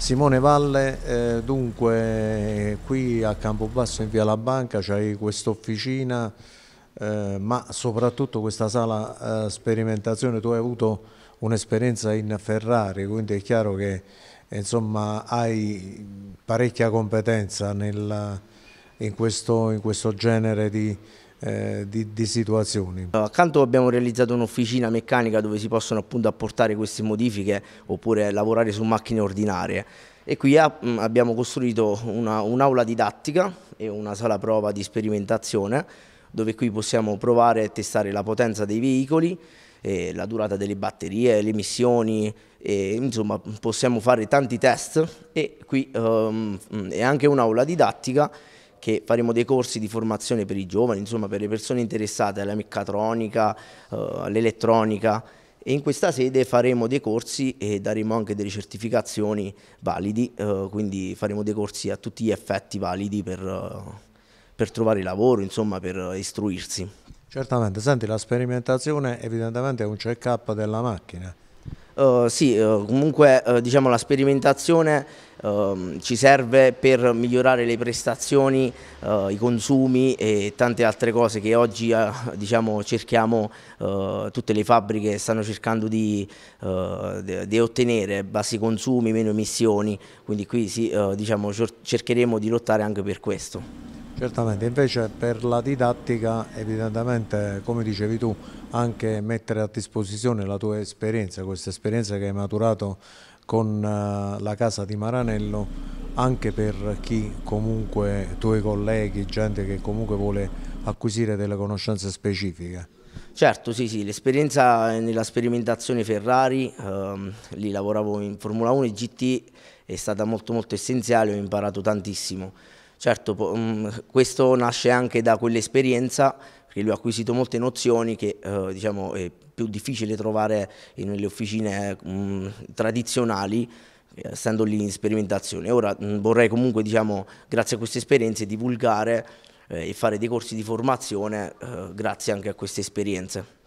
Simone Valle, eh, dunque qui a Campobasso in Via La Banca c'hai questa officina eh, ma soprattutto questa sala eh, sperimentazione, tu hai avuto un'esperienza in Ferrari quindi è chiaro che insomma, hai parecchia competenza nel, in, questo, in questo genere di, eh, di, di, situazioni. Accanto abbiamo realizzato un'officina meccanica dove si possono appunto apportare queste modifiche oppure lavorare su macchine ordinarie e qui ah, mm, abbiamo costruito un'aula un didattica e una sala prova di sperimentazione dove qui possiamo provare e testare la potenza dei veicoli, la durata delle batterie, le emissioni, e, insomma possiamo fare tanti test e qui um, è anche un'aula didattica che faremo dei corsi di formazione per i giovani, insomma per le persone interessate alla meccatronica, eh, all'elettronica e in questa sede faremo dei corsi e daremo anche delle certificazioni validi, eh, quindi faremo dei corsi a tutti gli effetti validi per, eh, per trovare lavoro, insomma per istruirsi. Certamente, senti la sperimentazione evidentemente è un check up della macchina. Eh, sì, uh, comunque uh, diciamo, la sperimentazione ehm, ci serve per migliorare le prestazioni, i consumi e tante altre cose che oggi diciamo, cerchiamo, tutte le fabbriche stanno cercando di, di, ottenere, bassi consumi, meno emissioni, quindi qui sì, diciamo, cercheremo di lottare anche per questo. Certamente, invece per la didattica evidentemente come dicevi tu anche mettere a disposizione la tua esperienza, questa esperienza che hai maturato con eh, la casa di Maranello anche per chi comunque, tuoi colleghi, gente che comunque vuole acquisire delle conoscenze specifiche. Certo, sì, sì, l'esperienza nella sperimentazione Ferrari, ehm, lì lavoravo in Formula 1 e GT, è stata molto molto essenziale, ho imparato tantissimo. Certo, mm, questo nasce anche da quell'esperienza perché lui ha acquisito molte nozioni che eh, diciamo, è più difficile trovare nelle officine mh, mm, tradizionali essendo eh, lì in sperimentazione. Ora mh, mm, vorrei comunque, diciamo, grazie a queste esperienze, divulgare eh, e fare dei corsi di formazione eh, grazie anche a queste esperienze.